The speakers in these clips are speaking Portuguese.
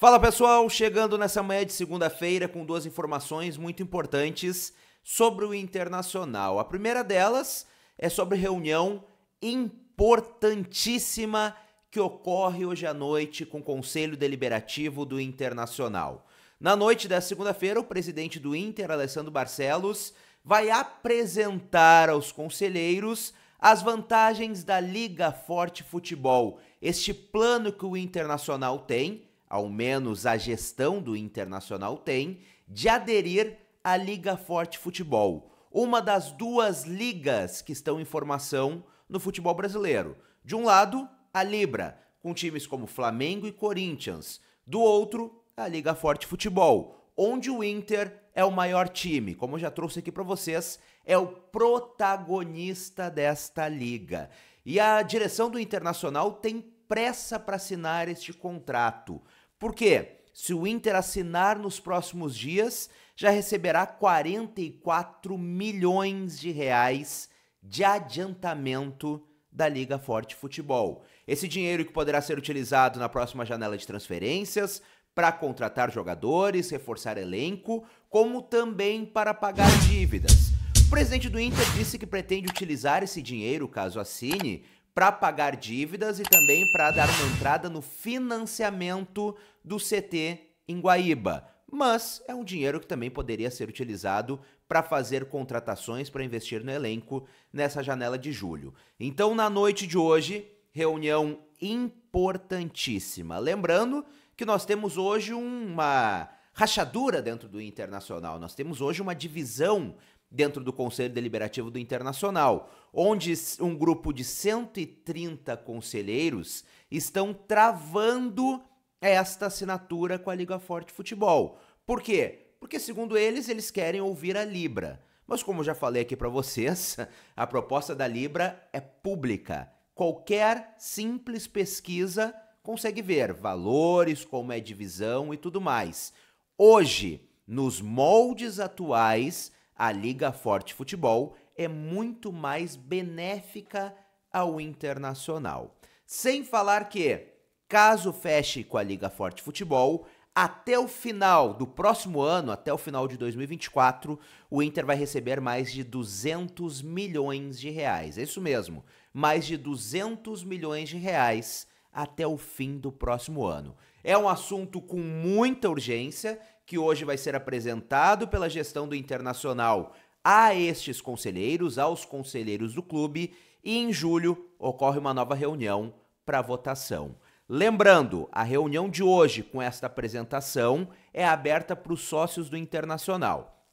Fala pessoal, chegando nessa manhã de segunda-feira com duas informações muito importantes sobre o internacional. A primeira delas é sobre reunião importantíssima que ocorre hoje à noite com o Conselho Deliberativo do Internacional. Na noite da segunda-feira, o presidente do Inter, Alessandro Barcelos, vai apresentar aos conselheiros as vantagens da Liga Forte Futebol, este plano que o Internacional tem ao menos a gestão do Internacional tem, de aderir à Liga Forte Futebol, uma das duas ligas que estão em formação no futebol brasileiro. De um lado, a Libra, com times como Flamengo e Corinthians. Do outro, a Liga Forte Futebol, onde o Inter é o maior time, como eu já trouxe aqui para vocês, é o protagonista desta liga. E a direção do Internacional tem pressa para assinar este contrato. Por quê? Se o Inter assinar nos próximos dias, já receberá 44 milhões de reais de adiantamento da Liga Forte Futebol. Esse dinheiro que poderá ser utilizado na próxima janela de transferências para contratar jogadores, reforçar elenco, como também para pagar dívidas. O presidente do Inter disse que pretende utilizar esse dinheiro, caso assine, para pagar dívidas e também para dar uma entrada no financiamento do CT em Guaíba. Mas é um dinheiro que também poderia ser utilizado para fazer contratações para investir no elenco nessa janela de julho. Então, na noite de hoje, reunião importantíssima. Lembrando que nós temos hoje uma rachadura dentro do Internacional, nós temos hoje uma divisão dentro do Conselho Deliberativo do Internacional, onde um grupo de 130 conselheiros estão travando esta assinatura com a Liga Forte Futebol. Por quê? Porque, segundo eles, eles querem ouvir a Libra. Mas, como eu já falei aqui para vocês, a proposta da Libra é pública. Qualquer simples pesquisa consegue ver valores, como é divisão e tudo mais. Hoje, nos moldes atuais, a Liga Forte Futebol é muito mais benéfica ao internacional. Sem falar que, caso feche com a Liga Forte Futebol, até o final do próximo ano, até o final de 2024, o Inter vai receber mais de 200 milhões de reais. É isso mesmo, mais de 200 milhões de reais até o fim do próximo ano. É um assunto com muita urgência que hoje vai ser apresentado pela gestão do Internacional a estes conselheiros, aos conselheiros do clube, e em julho ocorre uma nova reunião para votação. Lembrando, a reunião de hoje com esta apresentação é aberta para os sócios do Internacional.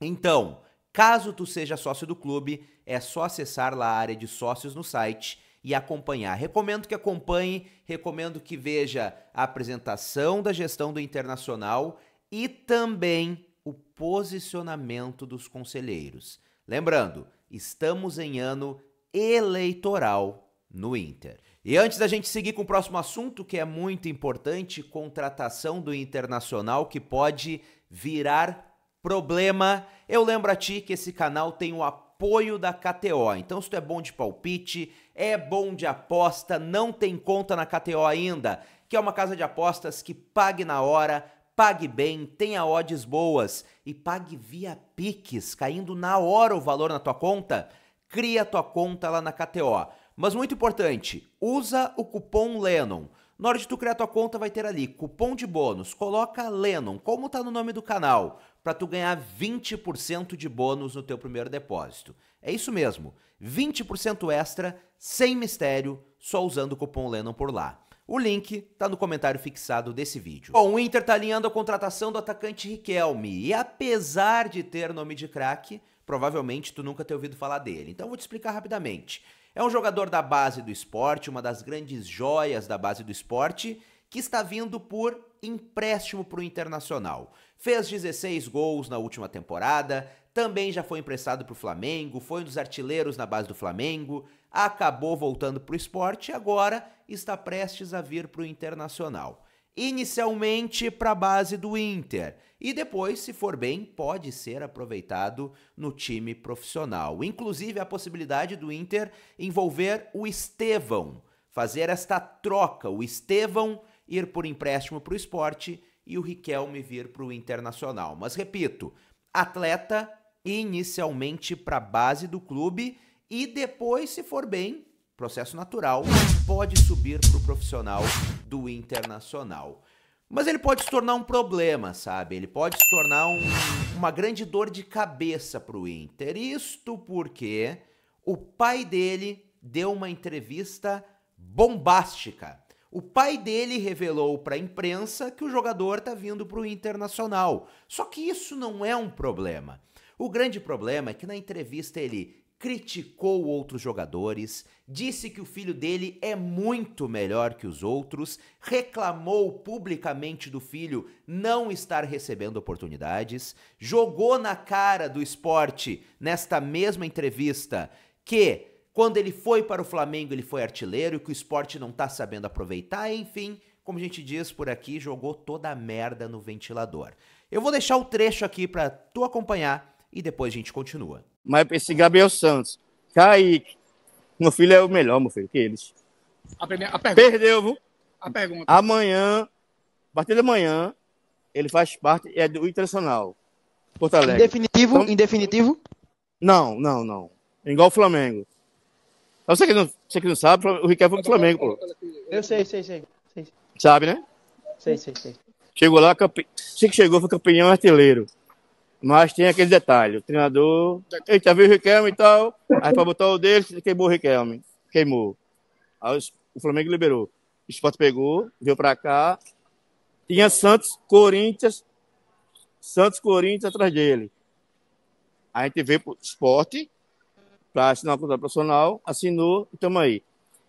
Então, caso tu seja sócio do clube, é só acessar lá a área de sócios no site e acompanhar. Recomendo que acompanhe, recomendo que veja a apresentação da gestão do Internacional e também o posicionamento dos conselheiros. Lembrando, estamos em ano eleitoral no Inter. E antes da gente seguir com o próximo assunto, que é muito importante, contratação do Internacional que pode virar problema, eu lembro a ti que esse canal tem o apoio da KTO. Então, se tu é bom de palpite, é bom de aposta, não tem conta na KTO ainda, que é uma casa de apostas que pague na hora Pague bem, tenha odds boas e pague via Pix, caindo na hora o valor na tua conta. Cria a tua conta lá na KTO. Mas muito importante, usa o cupom Lennon. Na hora de tu criar tua conta vai ter ali cupom de bônus. Coloca Lennon, como tá no nome do canal, para tu ganhar 20% de bônus no teu primeiro depósito. É isso mesmo, 20% extra, sem mistério, só usando o cupom Lennon por lá. O link tá no comentário fixado desse vídeo. Bom, o Inter tá alinhando a contratação do atacante Riquelme, e apesar de ter nome de craque, provavelmente tu nunca ter ouvido falar dele. Então vou te explicar rapidamente. É um jogador da base do esporte, uma das grandes joias da base do esporte, que está vindo por empréstimo para o Internacional. Fez 16 gols na última temporada, também já foi emprestado para o Flamengo, foi um dos artilheiros na base do Flamengo, acabou voltando para o esporte e agora está prestes a vir para o Internacional. Inicialmente para a base do Inter e depois, se for bem, pode ser aproveitado no time profissional. Inclusive a possibilidade do Inter envolver o Estevão, fazer esta troca, o Estevão ir por empréstimo para o esporte e o Riquelme vir para o Internacional. Mas repito, atleta inicialmente para a base do clube e depois, se for bem, processo natural, pode subir para o profissional do internacional. Mas ele pode se tornar um problema, sabe? Ele pode se tornar um, uma grande dor de cabeça para o Inter. Isto porque o pai dele deu uma entrevista bombástica. O pai dele revelou para a imprensa que o jogador está vindo para o Internacional. Só que isso não é um problema. O grande problema é que na entrevista ele criticou outros jogadores, disse que o filho dele é muito melhor que os outros, reclamou publicamente do filho não estar recebendo oportunidades, jogou na cara do esporte nesta mesma entrevista que quando ele foi para o Flamengo ele foi artilheiro, e que o esporte não está sabendo aproveitar, enfim, como a gente diz por aqui, jogou toda a merda no ventilador. Eu vou deixar o trecho aqui para tu acompanhar e depois a gente continua. Mas esse Gabriel Santos, Kaique, meu filho é o melhor, meu filho, que eles. A primeira, a pergunta, Perdeu, viu? A pergunta. Amanhã, a partir de amanhã, ele faz parte é do Internacional. Porto Alegre. Indefinitivo? Então, indefinitivo? Não, não, não. Igual o Flamengo. Você que não, você que não sabe, o Riquelme foi do Flamengo, pô. Eu sei, sei, sei, sei. Sabe, né? Sei, sei, sei. Chegou lá, campe... se que chegou foi campeão artilheiro. Mas tem aquele detalhe: o treinador. Eita, viu o Riquelme e tal. Aí para botar o dele, queimou o Riquelme. Queimou. Aí o Flamengo liberou. O Sport pegou, veio para cá. Tinha Santos, Corinthians. Santos, Corinthians atrás dele. A gente veio para o esporte para assinar o contrato profissional, assinou e estamos aí.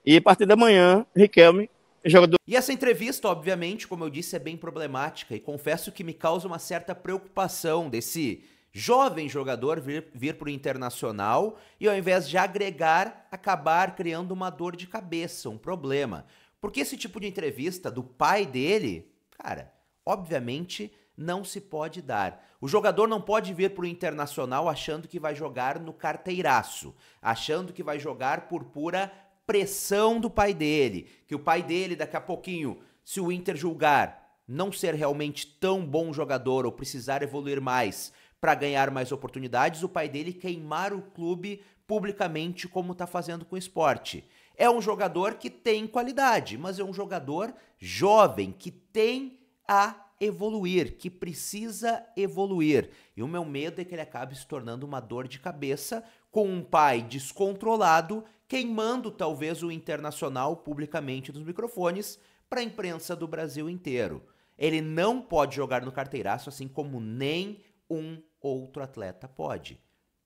E a partir da manhã, Riquelme jogador. E essa entrevista, obviamente, como eu disse, é bem problemática e confesso que me causa uma certa preocupação desse jovem jogador vir, vir para o internacional e ao invés de agregar, acabar criando uma dor de cabeça, um problema. Porque esse tipo de entrevista do pai dele, cara, obviamente não se pode dar. O jogador não pode vir para o internacional achando que vai jogar no carteiraço, achando que vai jogar por pura pressão do pai dele, que o pai dele daqui a pouquinho, se o Inter julgar não ser realmente tão bom jogador ou precisar evoluir mais para ganhar mais oportunidades, o pai dele queimar o clube publicamente como está fazendo com o esporte. É um jogador que tem qualidade, mas é um jogador jovem que tem a evoluir, que precisa evoluir. E o meu medo é que ele acabe se tornando uma dor de cabeça com um pai descontrolado queimando talvez o internacional publicamente nos microfones para a imprensa do Brasil inteiro. Ele não pode jogar no carteiraço assim como nem um outro atleta pode.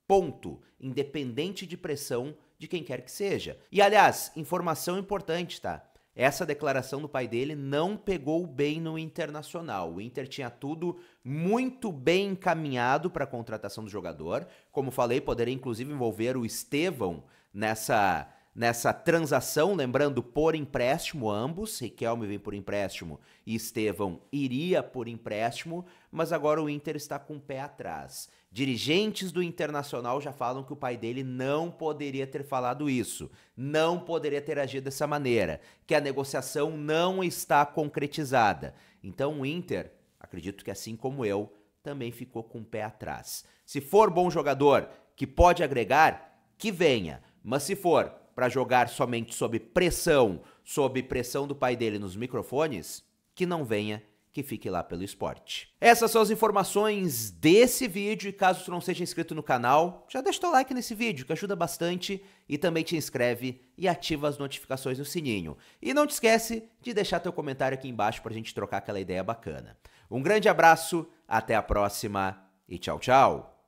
Ponto. Independente de pressão de quem quer que seja. E aliás, informação importante, tá? Essa declaração do pai dele não pegou bem no internacional. O Inter tinha tudo muito bem encaminhado para a contratação do jogador. Como falei, poderia inclusive envolver o Estevão, nessa nessa transação, lembrando, por empréstimo ambos, Riquelme vem por empréstimo e Estevão iria por empréstimo, mas agora o Inter está com o pé atrás. Dirigentes do Internacional já falam que o pai dele não poderia ter falado isso, não poderia ter agido dessa maneira, que a negociação não está concretizada. Então o Inter, acredito que assim como eu, também ficou com o pé atrás. Se for bom jogador que pode agregar, que venha. Mas se for para jogar somente sob pressão, sob pressão do pai dele nos microfones, que não venha que fique lá pelo esporte. Essas são as informações desse vídeo e caso tu não seja inscrito no canal, já deixa teu like nesse vídeo que ajuda bastante e também te inscreve e ativa as notificações no sininho. E não te esquece de deixar teu comentário aqui embaixo para a gente trocar aquela ideia bacana. Um grande abraço, até a próxima e tchau, tchau!